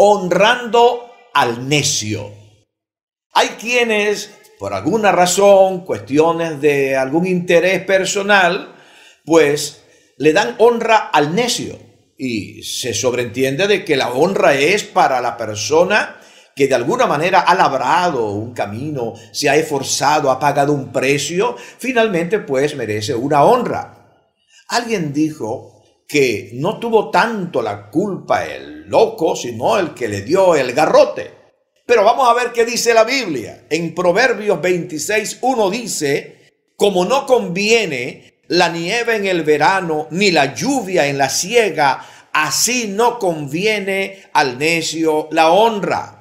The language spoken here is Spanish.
honrando al necio. Hay quienes, por alguna razón, cuestiones de algún interés personal, pues le dan honra al necio. Y se sobreentiende de que la honra es para la persona que de alguna manera ha labrado un camino, se ha esforzado, ha pagado un precio, finalmente pues merece una honra. Alguien dijo que no tuvo tanto la culpa el loco, sino el que le dio el garrote. Pero vamos a ver qué dice la Biblia. En Proverbios 26, 1 dice, como no conviene la nieve en el verano, ni la lluvia en la siega, así no conviene al necio la honra.